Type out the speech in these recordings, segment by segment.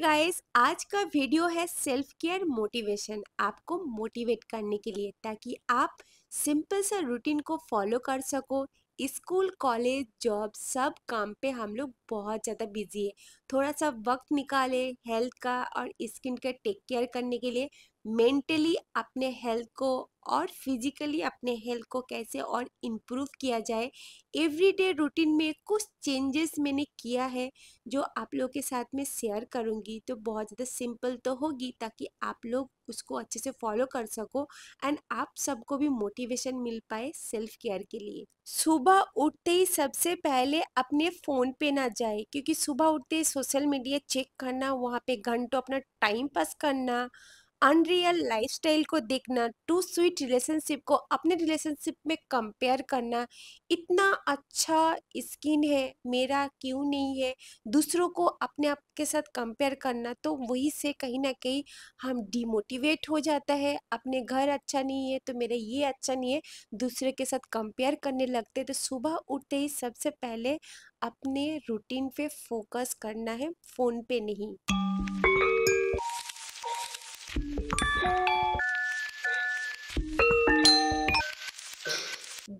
guys आज का video है सेल्फ केयर मोटिवेशन आपको मोटिवेट करने के लिए ताकि आप सिंपल सा रूटीन को फॉलो कर सको स्कूल कॉलेज जॉब सब काम पे हम लोग बहुत ज़्यादा बिजी है थोड़ा सा वक्त निकाले हेल्थ का और स्किन का टेक केयर करने के लिए मेंटली अपने हेल्थ को और फिजिकली अपने हेल्थ को कैसे और इम्प्रूव किया जाए एवरीडे रूटीन में कुछ चेंजेस मैंने किया है जो आप लोगों के साथ में शेयर करूँगी तो बहुत ज़्यादा सिंपल तो होगी ताकि आप लोग उसको अच्छे से फॉलो कर सको एंड आप सबको भी मोटिवेशन मिल पाए सेल्फ केयर के लिए सुबह उठते ही सबसे पहले अपने फ़ोन पे ना जाए क्योंकि सुबह उठते ही सोशल मीडिया चेक करना वहाँ पे घंटों अपना टाइम पास करना अनरियल लाइफस्टाइल को देखना टू स्वीट रिलेशनशिप को अपने रिलेशनशिप में कंपेयर करना इतना अच्छा स्किन है मेरा क्यों नहीं है दूसरों को अपने आप के साथ कंपेयर करना तो वही से कहीं ना कहीं हम डिमोटिवेट हो जाता है अपने घर अच्छा नहीं है तो मेरा ये अच्छा नहीं है दूसरे के साथ कंपेयर करने लगते तो सुबह उठते ही सबसे पहले अपने रूटीन पे फोकस करना है फ़ोन पे नहीं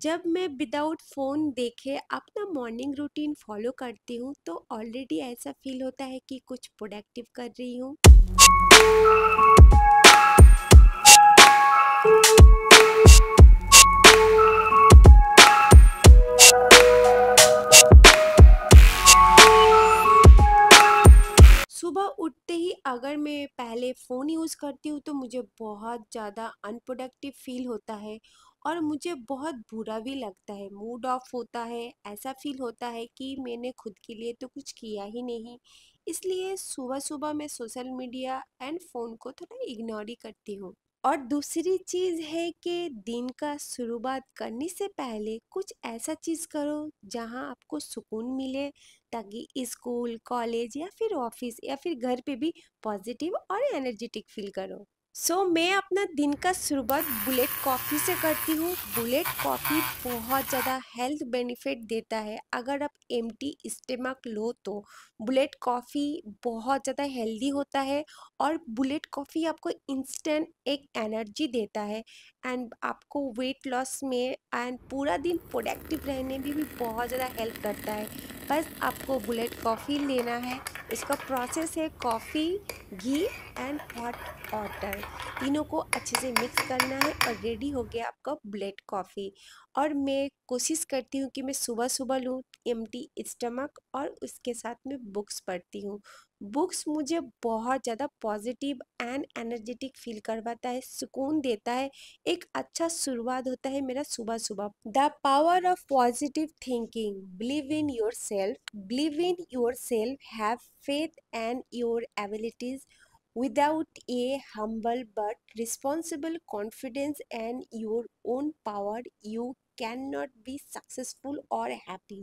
जब मैं विदाउट फ़ोन देखे अपना मॉर्निंग रूटीन फॉलो करती हूँ तो ऑलरेडी ऐसा फील होता है कि कुछ प्रोडक्टिव कर रही हूँ सुबह उठते ही अगर मैं पहले फ़ोन यूज़ करती हूँ तो मुझे बहुत ज़्यादा अनप्रोडक्टिव फील होता है और मुझे बहुत बुरा भी लगता है मूड ऑफ होता है ऐसा फील होता है कि मैंने खुद के लिए तो कुछ किया ही नहीं इसलिए सुबह सुबह मैं सोशल मीडिया एंड फ़ोन को थोड़ा इग्नोर ही करती हूँ और दूसरी चीज़ है कि दिन का शुरुआत करने से पहले कुछ ऐसा चीज़ करो जहाँ आपको सुकून मिले ताकि स्कूल कॉलेज या फिर ऑफिस या फिर घर पे भी पॉजिटिव और एनर्जेटिक फील करो सो so, मैं अपना दिन का शुरुआत बुलेट कॉफ़ी से करती हूँ बुलेट कॉफ़ी बहुत ज़्यादा हेल्थ बेनिफिट देता है अगर आप एम टी स्टेमक लो तो बुलेट कॉफ़ी बहुत ज़्यादा हेल्दी होता है और बुलेट कॉफ़ी आपको इंस्टेंट एक एनर्जी देता है एंड आपको वेट लॉस में एंड पूरा दिन प्रोडक्टिव रहने में भी, भी बहुत ज़्यादा हेल्प करता है बस आपको बुलेट कॉफ़ी लेना है इसका प्रोसेस है coffee ghee and hot water तीनों को अच्छे से मिक्स करना है और रेडी हो गया आपका ब्लैक कॉफ़ी और मैं कोशिश करती हूँ कि मैं सुबह सुबह लूँ एम्प्टी स्टमक और उसके साथ में बुक्स पढ़ती हूँ बुक्स मुझे बहुत ज़्यादा पॉजिटिव एंड एनर्जेटिक फील करवाता है सुकून देता है एक अच्छा शुरुआत होता है मेरा सुबह सुबह the power of positive thinking believe in yourself believe in yourself have faith and your abilities without a humble but responsible confidence and your own power you cannot be successful or happy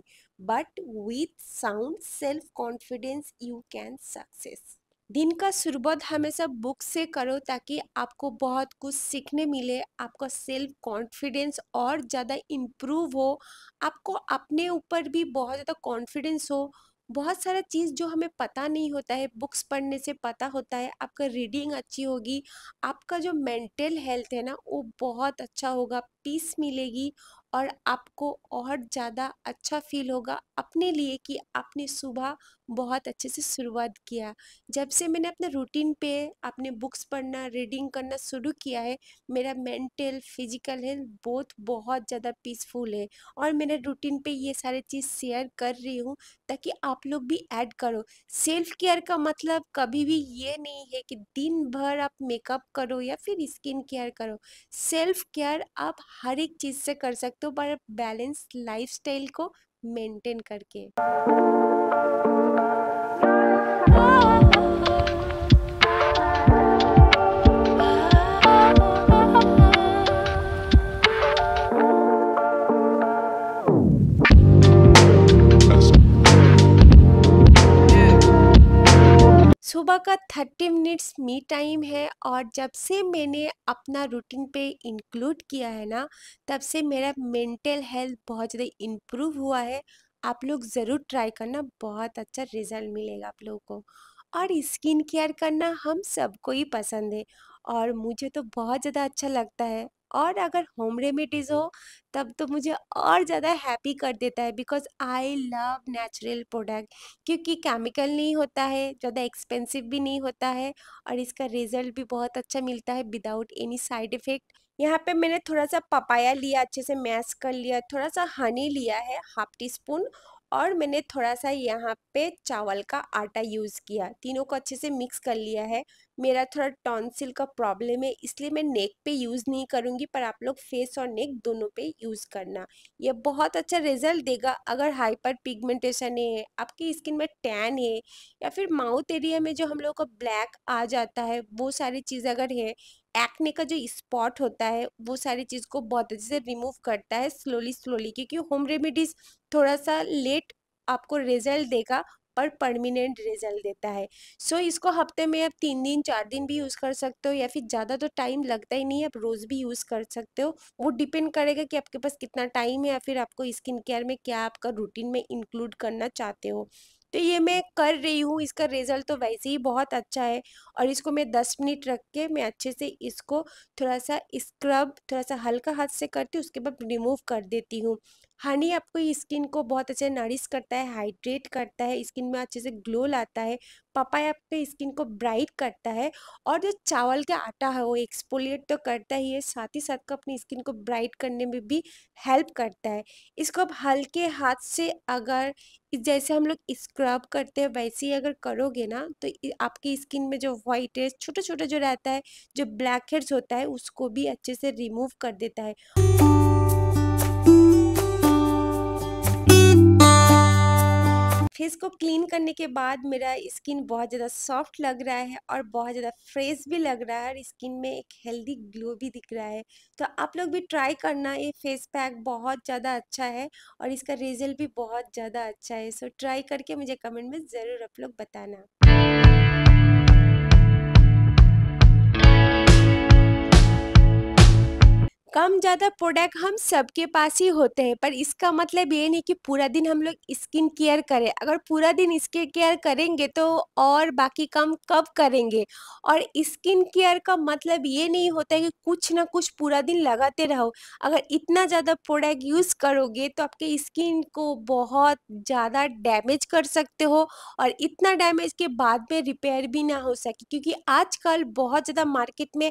but with sound self confidence you can success दिन का शुरुआत हमेशा book से करो ताकि आपको बहुत कुछ सीखने मिले आपका सेल्फ कॉन्फिडेंस और ज़्यादा इम्प्रूव हो आपको अपने ऊपर भी बहुत ज़्यादा कॉन्फिडेंस हो बहुत सारा चीज़ जो हमें पता नहीं होता है बुक्स पढ़ने से पता होता है आपका रीडिंग अच्छी होगी आपका जो मेंटल हेल्थ है ना वो बहुत अच्छा होगा पीस मिलेगी और आपको और ज़्यादा अच्छा फील होगा अपने लिए कि आपने सुबह बहुत अच्छे से शुरुआत किया जब से मैंने अपने रूटीन पे अपने बुक्स पढ़ना रीडिंग करना शुरू किया है मेरा मेंटल फिजिकल हेल्थ बहुत बहुत ज़्यादा पीसफुल है और मैंने रूटीन पे ये सारे चीज़ शेयर कर रही हूँ ताकि आप लोग भी ऐड करो सेल्फ केयर का मतलब कभी भी ये नहीं है कि दिन भर आप मेकअप करो या फिर स्किन केयर करो सेल्फ केयर आप हर एक चीज़ से कर सकते सकते हो पर बैलेंस लाइफस्टाइल को मेंटेन करके सुबह का थर्टी मिनट्स मी टाइम है और जब से मैंने अपना रूटीन पे इंक्लूड किया है ना तब से मेरा मेंटल हेल्थ बहुत ज़्यादा इम्प्रूव हुआ है आप लोग ज़रूर ट्राई करना बहुत अच्छा रिजल्ट मिलेगा आप लोगों को और स्किन केयर करना हम सबको ही पसंद है और मुझे तो बहुत ज़्यादा अच्छा लगता है और अगर होम रेमेडीज़ हो तब तो मुझे और ज़्यादा हैप्पी कर देता है because I love natural product क्योंकि केमिकल नहीं होता है ज़्यादा एक्सपेंसिव भी नहीं होता है और इसका रिज़ल्ट भी बहुत अच्छा मिलता है विदाउट एनी साइड इफ़ेक्ट यहाँ पे मैंने थोड़ा सा पपाया लिया अच्छे से मैश कर लिया थोड़ा सा हनी लिया है हाफ टी स्पून और मैंने थोड़ा सा यहाँ पे चावल का आटा यूज़ किया तीनों को अच्छे से मिक्स कर लिया है मेरा थोड़ा टॉन्सिल का प्रॉब्लम है इसलिए मैं नेक पे यूज़ नहीं करूँगी पर आप लोग फेस और नेक दोनों पे यूज़ करना यह बहुत अच्छा रिजल्ट देगा अगर हाइपर पिगमेंटेशन है आपकी स्किन में टैन है या फिर माउथ एरिया में जो हम लोग का ब्लैक आ जाता है वो सारी चीज़ अगर है एक्ने का जो स्पॉट होता है वो सारी चीज़ को बहुत अच्छे से रिमूव करता है स्लोली स्लोली क्योंकि होम रेमेडीज़ थोड़ा सा लेट आपको रिजल्ट देगा पर परमिनेंट रिजल्ट देता है सो so, इसको हफ्ते में आप तीन दिन चार दिन भी यूज़ कर सकते हो या फिर ज़्यादा तो टाइम लगता ही नहीं है आप रोज़ भी यूज़ कर सकते हो वो डिपेंड करेगा कि आपके पास कितना टाइम है या फिर आपको स्किन केयर में क्या आपका रूटीन में इंक्लूड करना चाहते हो तो ये मैं कर रही हूँ इसका रिज़ल्ट तो वैसे ही बहुत अच्छा है और इसको मैं दस मिनट रख के मैं अच्छे से इसको थोड़ा सा स्क्रब थोड़ा सा हल्का हाथ से करती हूँ उसके बाद रिमूव कर देती हूँ हनी हाँ, आपको स्किन को बहुत अच्छे नरिश करता है हाइड्रेट करता है स्किन में अच्छे से ग्लो लाता है पपाया आपके स्किन को ब्राइट करता है और जो चावल का आटा है वो एक्सपोलिएट तो करता ही है साथ ही साथ को अपनी स्किन को ब्राइट करने में भी हेल्प करता है इसको आप हल्के हाथ से अगर जैसे हम लोग स्क्रब करते हैं वैसे ही अगर करोगे ना तो आपकी स्किन में जो व्हाइट है छोटा छोटा जो रहता है जो ब्लैक हेड्स होता है उसको भी अच्छे से रिमूव कर देता है फेस को क्लीन करने के बाद मेरा स्किन बहुत ज़्यादा सॉफ्ट लग रहा है और बहुत ज़्यादा फ्रेश भी लग रहा है और स्किन में एक हेल्दी ग्लो भी दिख रहा है तो आप लोग भी ट्राई करना ये फेस पैक बहुत ज़्यादा अच्छा है और इसका रिजल्ट भी बहुत ज़्यादा अच्छा है सो ट्राई करके मुझे कमेंट में ज़रूर आप लोग बताना कम ज़्यादा प्रोडक्ट हम सबके पास ही होते हैं पर इसका मतलब ये नहीं कि पूरा दिन हम लोग स्किन केयर करें अगर पूरा दिन स्किन केयर करेंगे तो और बाकी काम कब करेंगे और स्किन केयर का मतलब ये नहीं होता है कि कुछ ना कुछ पूरा दिन लगाते रहो अगर इतना ज़्यादा प्रोडक्ट यूज़ करोगे तो आपके स्किन को बहुत ज़्यादा डैमेज कर सकते हो और इतना डैमेज के बाद में रिपेयर भी ना हो सके क्योंकि आजकल बहुत ज़्यादा मार्केट में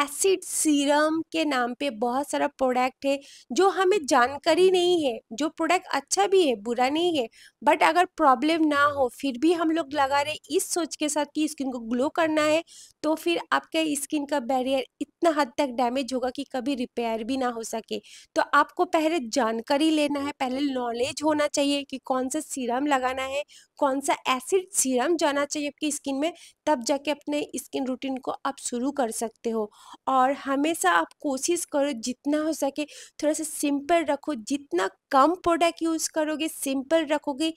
एसिड सीरम के नाम पर बहुत सारा प्रोडक्ट है जो हमें जानकारी नहीं है जो प्रोडक्ट अच्छा भी है बुरा नहीं है बट अगर प्रॉब्लम ना हो फिर भी हम लोग लगा रहे इस सोच के साथ कि स्किन को ग्लो करना है तो फिर आपके स्किन का बैरियर इतना हद तक डैमेज होगा कि कभी रिपेयर भी ना हो सके तो आपको पहले जानकारी लेना है पहले नॉलेज होना चाहिए कि कौन सा सीरम लगाना है कौन सा एसिड सीरम जाना चाहिए आपकी स्किन में तब जाके अपने स्किन रूटीन को आप शुरू कर सकते हो और हमेशा आप कोशिश करो जितना हो सके थोड़ा सा सिंपल रखो जितना कम प्रोडक्ट यूज़ करोगे सिंपल रखोगे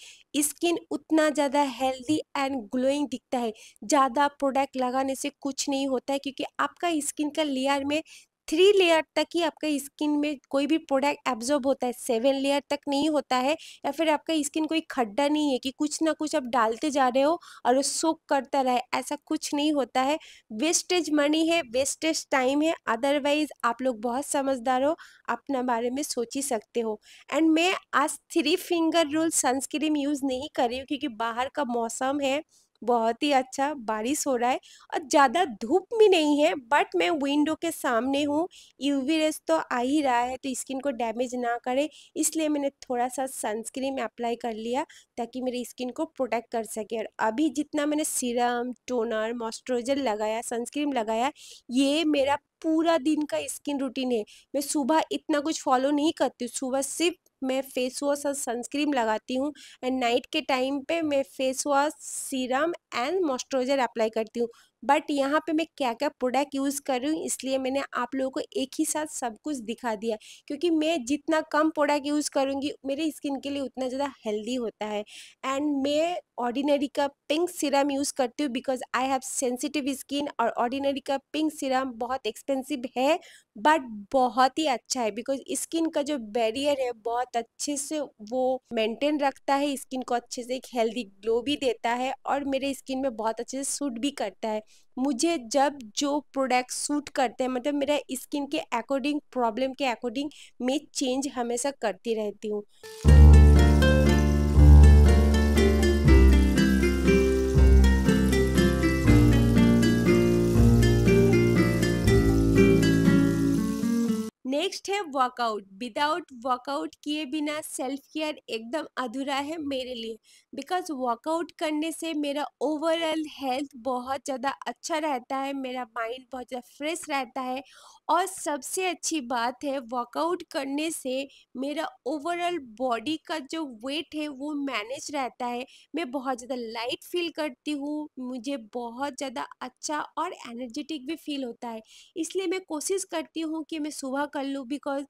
स्किन उतना ज़्यादा हेल्दी एंड ग्लोइंग दिखता है ज़्यादा प्रोडक्ट लगाने से कुछ नहीं होता है क्योंकि आपका स्किन का लेयर में थ्री लेयर तक ही आपका स्किन में कोई भी प्रोडक्ट एब्जॉर्ब होता है सेवन लेयर तक नहीं होता है या फिर आपका स्किन कोई खड्डा नहीं है कि कुछ ना कुछ आप डालते जा रहे हो और वो सोख करता रहे ऐसा कुछ नहीं होता है वेस्टेज मनी है वेस्टेज टाइम है अदरवाइज आप लोग बहुत समझदार हो अपना बारे में सोच ही सकते हो एंड मैं आज three finger roll sunscreen use नहीं कर रही हूँ क्योंकि बाहर का मौसम है बहुत ही अच्छा बारिश हो रहा है और ज़्यादा धूप भी नहीं है बट मैं विंडो के सामने हूँ यूवी रेस तो आ ही रहा है तो स्किन को डैमेज ना करे इसलिए मैंने थोड़ा सा सनस्क्रीन अप्लाई कर लिया ताकि मेरी स्किन को प्रोटेक्ट कर सके और अभी जितना मैंने सीरम टोनर मॉइस्चराइजर लगाया सनस्क्रीन लगाया ये मेरा पूरा दिन का स्किन रूटीन है मैं सुबह इतना कुछ फॉलो नहीं करती सुबह सिर्फ मैं फेस वॉश और सनस्क्रीम लगाती हूँ एंड नाइट के टाइम पे मैं face wash serum and moisturiser apply करती हूँ बट यहाँ पे मैं क्या क्या प्रोडक्ट यूज़ कर रही हूँ इसलिए मैंने आप लोगों को एक ही साथ सब कुछ दिखा दिया क्योंकि मैं जितना कम प्रोडक्ट यूज़ करूँगी मेरे स्किन के लिए उतना ज़्यादा हेल्दी होता है एंड मैं ऑर्डिनरी का पिंक सिरम यूज़ करती हूँ because I have sensitive skin और ऑर्डिनरी का पिंक सिरम बहुत एक्सपेंसिव है बट बहुत ही अच्छा है बिकॉज स्किन का जो बैरियर है बहुत अच्छे से वो मेंटेन रखता है स्किन को अच्छे से एक हेल्दी ग्लो भी देता है और मेरे स्किन में बहुत अच्छे से सूट भी करता है मुझे जब जो प्रोडक्ट सूट करते हैं मतलब मेरा स्किन के अकॉर्डिंग प्रॉब्लम के अकॉर्डिंग मैं चेंज हमेशा करती रहती हूँ नेक्स्ट है वर्कआउट विदाउट वर्कआउट किए बिना सेल्फ केयर एकदम अधूरा है मेरे लिए बिकॉज वर्कआउट करने से मेरा ओवरऑल हेल्थ बहुत ज़्यादा अच्छा रहता है मेरा माइंड बहुत ज़्यादा फ्रेश रहता है और सबसे अच्छी बात है वर्कआउट करने से मेरा ओवरऑल बॉडी का जो वेट है वो मैनेज रहता है मैं बहुत ज़्यादा लाइट फील करती हूँ मुझे बहुत ज़्यादा अच्छा और एनर्जेटिक भी फील होता है इसलिए मैं कोशिश करती हूँ कि मैं सुबह कर लूँ बिकॉज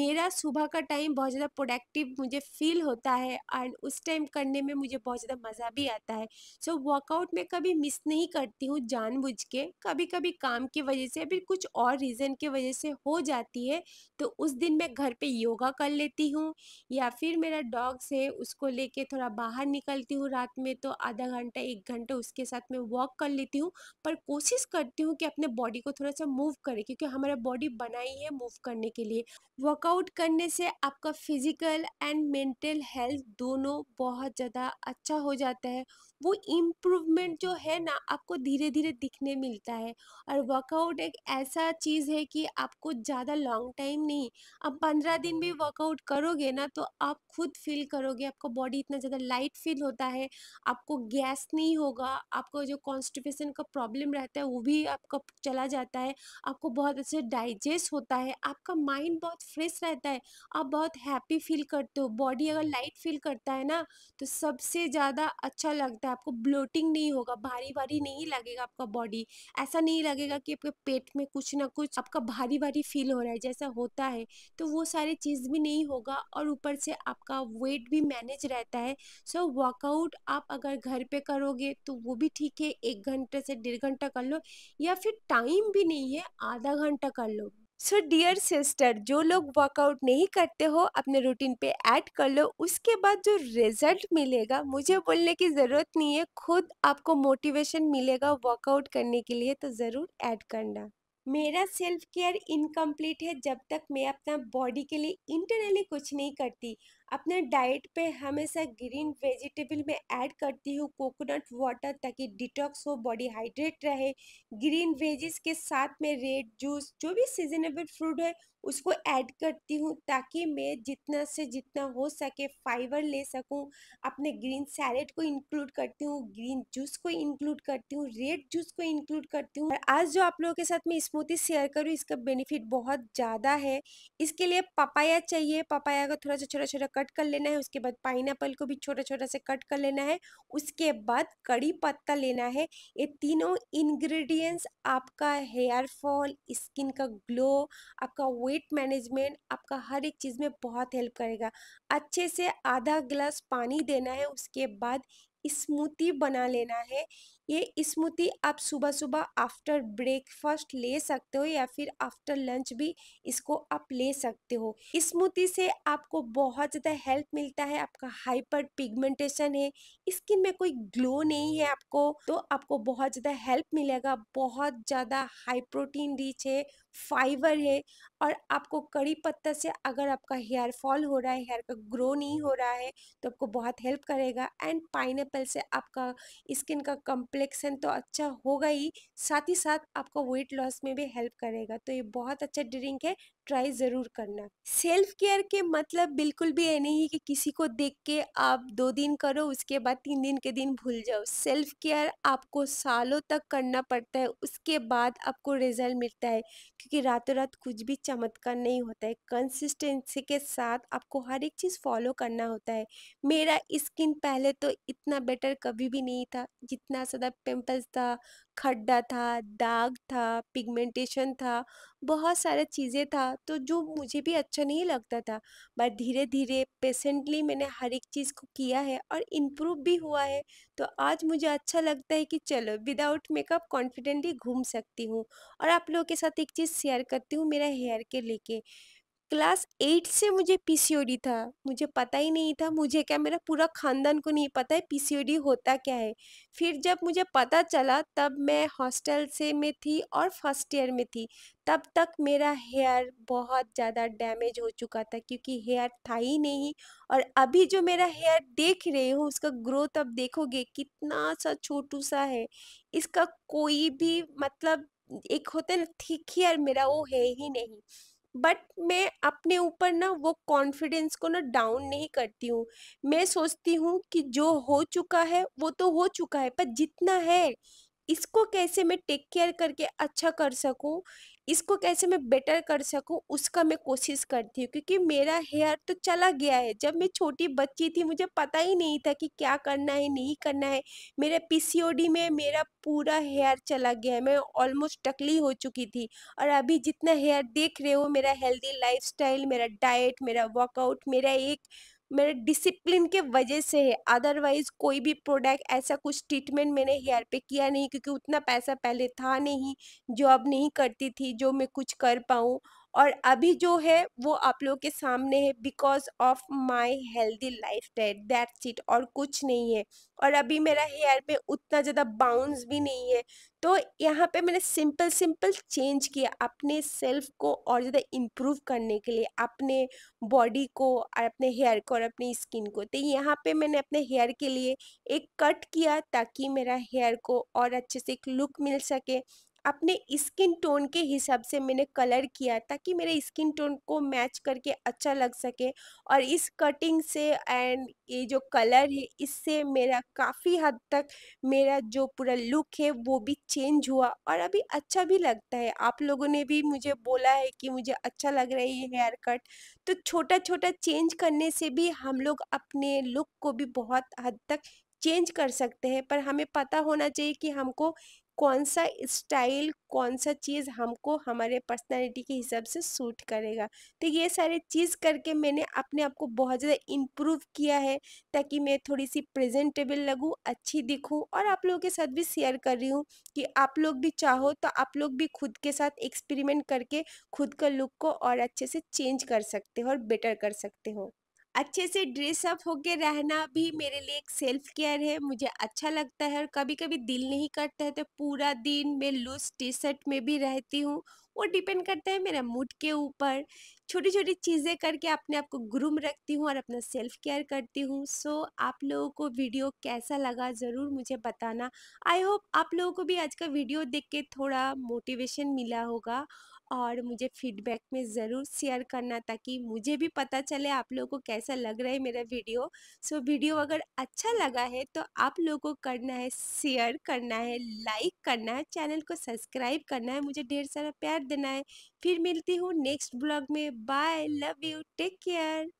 मेरा सुबह का टाइम बहुत ज़्यादा प्रोडक्टिव मुझे फील होता है एंड उस टाइम करने में मुझे बहुत ज़्यादा मज़ा भी आता है सो so, वर्कआउट मैं कभी मिस नहीं करती हूँ जानबूझ के कभी कभी काम की वजह से या फिर कुछ और रीज़न की वजह से हो जाती है तो उस दिन मैं घर पे योगा कर लेती हूँ या फिर मेरा डॉग्स है उसको लेके थोड़ा बाहर निकलती हूँ रात में तो आधा घंटा एक घंटा उसके साथ में वॉक कर लेती हूँ पर कोशिश करती हूँ कि अपने बॉडी को थोड़ा सा मूव करें क्योंकि हमारा बॉडी बनाई है मूव करने के लिए वर्कआउट करने से आपका फिजिकल एंड मेंटल हेल्थ दोनों बहुत ज़्यादा अच्छा हो जाता है वो इम्प्रूवमेंट जो है ना आपको धीरे धीरे दिखने मिलता है और वर्कआउट एक ऐसा चीज़ है कि आपको ज़्यादा लॉन्ग टाइम नहीं आप पंद्रह दिन भी वर्कआउट करोगे ना तो आप खुद फील करोगे आपको बॉडी इतना ज़्यादा लाइट फील होता है आपको गैस नहीं होगा आपको जो कॉन्स्टिपेशन का प्रॉब्लम रहता है वो भी आपका चला जाता है आपको बहुत अच्छे डाइजेस्ट होता है आपका माइंड बहुत फ्रेश रहता है आप बहुत हैप्पी फील करते हो बॉडी अगर लाइट फील करता है ना तो सबसे ज़्यादा अच्छा लगता है आपको ब्लोटिंग नहीं होगा भारी भारी नहीं लगेगा आपका बॉडी ऐसा नहीं लगेगा कि आपके पेट में कुछ ना कुछ आपका भारी भारी फील हो रहा है जैसा होता है तो वो सारी चीज़ भी नहीं होगा और ऊपर से आपका वेट भी मैनेज रहता है सो so, वर्कआउट आप अगर घर पे करोगे तो वो भी ठीक है एक घंटे से डेढ़ घंटा कर लो या फिर टाइम भी नहीं है आधा घंटा कर लो सो डियर सिस्टर जो लोग वर्कआउट नहीं करते हो अपने रूटीन पे ऐड कर लो उसके बाद जो रिजल्ट मिलेगा मुझे बोलने की ज़रूरत नहीं है खुद आपको मोटिवेशन मिलेगा वर्कआउट करने के लिए तो ज़रूर ऐड करना मेरा सेल्फ केयर इनकम्प्लीट है जब तक मैं अपना बॉडी के लिए इंटरनली कुछ नहीं करती अपने डाइट पे हमेशा ग्रीन वेजिटेबल में ऐड करती हूँ कोकोनट वाटर ताकि डिटॉक्स हो बॉडी हाइड्रेट रहे ग्रीन वेजिस के साथ में रेड जूस जो भी सीजनेबल फ्रूट है उसको ऐड करती हूँ ताकि मैं जितना से जितना हो सके फाइबर ले सकूँ अपने ग्रीन सैलेड को इंक्लूड करती हूँ ग्रीन जूस को इंक्लूड करती हूँ रेड जूस को इंक्लूड करती हूँ आज जो आप लोगों के साथ मैं स्मूथी शेयर करूँ इसका बेनिफिट बहुत ज़्यादा है इसके लिए पपाया चाहिए पपाया को थोड़ा सा छोटा छोटा कट कर लेना है उसके बाद पाइन को भी छोटा छोटा से कट कर लेना है उसके बाद कड़ी पत्ता लेना है ये तीनों इन्ग्रीडियंट्स आपका हेयर फॉल स्किन का ग्लो आपका वेट मैनेजमेंट आपका हर एक चीज़ में बहुत हेल्प करेगा अच्छे से आधा गिलास पानी देना है उसके बाद स्मूथी बना लेना है ये स्मूथी आप सुबह सुबह आफ्टर ब्रेकफास्ट ले सकते हो या फिर आफ्टर लंच भी इसको आप ले सकते हो स्मूथी से आपको बहुत ज़्यादा हेल्प मिलता है आपका हाइपर पिगमेंटेशन है स्किन में कोई ग्लो नहीं है आपको तो आपको बहुत ज़्यादा हेल्प मिलेगा बहुत ज़्यादा हाई प्रोटीन रिच है फाइबर है और आपको कड़ी पत्ता से अगर आपका हेयर फॉल हो रहा है हेयर का ग्रो नहीं हो रहा है तो आपको बहुत हेल्प करेगा एंड पाइन से आपका स्किन का कम्प्लेक्सन तो अच्छा होगा ही साथ ही साथ आपको वेट लॉस में भी हेल्प करेगा तो ये बहुत अच्छा ड्रिंक है ट्राई ज़रूर करना सेल्फ केयर के मतलब बिल्कुल भी ये नहीं कि किसी को देख के आप दो दिन करो उसके बाद तीन दिन के दिन भूल जाओ सेल्फ केयर आपको सालों तक करना पड़ता है उसके बाद आपको रिजल्ट मिलता है क्योंकि रातों रात कुछ भी चमत्कार नहीं होता है कंसिस्टेंसी के साथ आपको हर एक चीज़ फॉलो करना होता है मेरा स्किन पहले तो इतना बेटर कभी भी नहीं था जितना ज़्यादा पिम्पल्स था खड्डा था दाग था पिगमेंटेशन था बहुत सारे चीज़ें था तो जो मुझे भी अच्छा नहीं लगता था बट धीरे धीरे पेशेंटली मैंने हर एक चीज़ को किया है और इम्प्रूव भी हुआ है तो आज मुझे अच्छा लगता है कि चलो विदाउट मेकअप कॉन्फिडेंटली घूम सकती हूँ और आप लोगों के साथ एक चीज़ शेयर करती हूँ मेरा हेयर के लेके क्लास एट से मुझे पीसीओडी था मुझे पता ही नहीं था मुझे क्या मेरा पूरा ख़ानदान को नहीं पता है पीसीओडी होता क्या है फिर जब मुझे पता चला तब मैं हॉस्टल से में थी और फर्स्ट ईयर में थी तब तक मेरा हेयर बहुत ज़्यादा डैमेज हो चुका था क्योंकि हेयर था ही नहीं और अभी जो मेरा हेयर देख रहे हो उसका ग्रोथ अब देखोगे कितना सा छोटू सा है इसका कोई भी मतलब एक होता है ना थिक हेयर मेरा वो है ही नहीं बट मैं अपने ऊपर ना वो कॉन्फिडेंस को ना डाउन नहीं करती हूँ मैं सोचती हूँ कि जो हो चुका है वो तो हो चुका है पर जितना है इसको कैसे मैं टेक केयर करके अच्छा कर सकूँ इसको कैसे मैं बेटर कर सकूँ उसका मैं कोशिश करती हूँ क्योंकि मेरा हेयर तो चला गया है जब मैं छोटी बच्ची थी मुझे पता ही नहीं था कि क्या करना है नहीं करना है मेरे पीसीओडी में मेरा पूरा हेयर चला गया है मैं ऑलमोस्ट टकली हो चुकी थी और अभी जितना हेयर देख रहे हो मेरा हेल्दी लाइफ मेरा डाइट मेरा वर्कआउट मेरा एक मेरे डिसिप्लिन के वजह से है अदरवाइज कोई भी प्रोडक्ट ऐसा कुछ ट्रीटमेंट मैंने हेयर पे किया नहीं क्योंकि उतना पैसा पहले था नहीं जो अब नहीं करती थी जो मैं कुछ कर पाऊँ और अभी जो है वो आप लोगों के सामने है because of my healthy lifestyle that's it और कुछ नहीं है और अभी मेरा हेयर में उतना ज़्यादा बाउंस भी नहीं है तो यहाँ पे मैंने सिंपल सिंपल चेंज किया अपने सेल्फ को और ज़्यादा इम्प्रूव करने के लिए अपने बॉडी को और अपने हेयर को और अपनी स्किन को तो यहाँ पे मैंने अपने हेयर के लिए एक कट किया ताकि मेरा हेयर को और अच्छे से एक लुक मिल सके अपने स्किन टोन के हिसाब से मैंने कलर किया ताकि मेरे स्किन टोन को मैच करके अच्छा लग सके और इस कटिंग से एंड ये जो कलर है इससे मेरा काफ़ी हद तक मेरा जो पूरा लुक है वो भी चेंज हुआ और अभी अच्छा भी लगता है आप लोगों ने भी मुझे बोला है कि मुझे अच्छा लग रहा है ये हेयर कट तो छोटा छोटा चेंज करने से भी हम लोग अपने लुक को भी बहुत हद तक चेंज कर सकते हैं पर हमें पता होना चाहिए कि हमको कौन सा स्टाइल कौन सा चीज़ हमको हमारे पर्सनालिटी के हिसाब से सूट करेगा तो ये सारे चीज़ करके मैंने अपने आप को बहुत ज़्यादा इम्प्रूव किया है ताकि मैं थोड़ी सी प्रेजेंटेबल लगूँ अच्छी दिखूँ और आप लोगों के साथ भी शेयर कर रही हूँ कि आप लोग भी चाहो तो आप लोग भी खुद के साथ एक्सपेरिमेंट करके खुद का लुक को और अच्छे से चेंज कर सकते हो और बेटर कर सकते हो अच्छे से ड्रेसअप होके रहना भी मेरे लिए एक सेल्फ केयर है मुझे अच्छा लगता है और कभी कभी दिल नहीं करता है तो पूरा दिन मैं लूज टी शर्ट में भी रहती हूँ वो डिपेंड करता है मेरा मूड के ऊपर छोटी छोटी चीज़ें करके अपने आप को ग्रूम रखती हूँ और अपना सेल्फ केयर करती हूँ सो आप लोगों को वीडियो कैसा लगा ज़रूर मुझे बताना आई होप आप लोगों को भी आज का वीडियो देख के थोड़ा मोटिवेशन मिला होगा और मुझे फीडबैक में ज़रूर शेयर करना ताकि मुझे भी पता चले आप लोगों को कैसा लग रहा है मेरा वीडियो सो so, वीडियो अगर अच्छा लगा है तो आप लोगों को करना है शेयर करना है लाइक करना है चैनल को सब्सक्राइब करना है मुझे ढेर सारा प्यार देना है फिर मिलती हूँ नेक्स्ट ब्लॉग में bye love you take care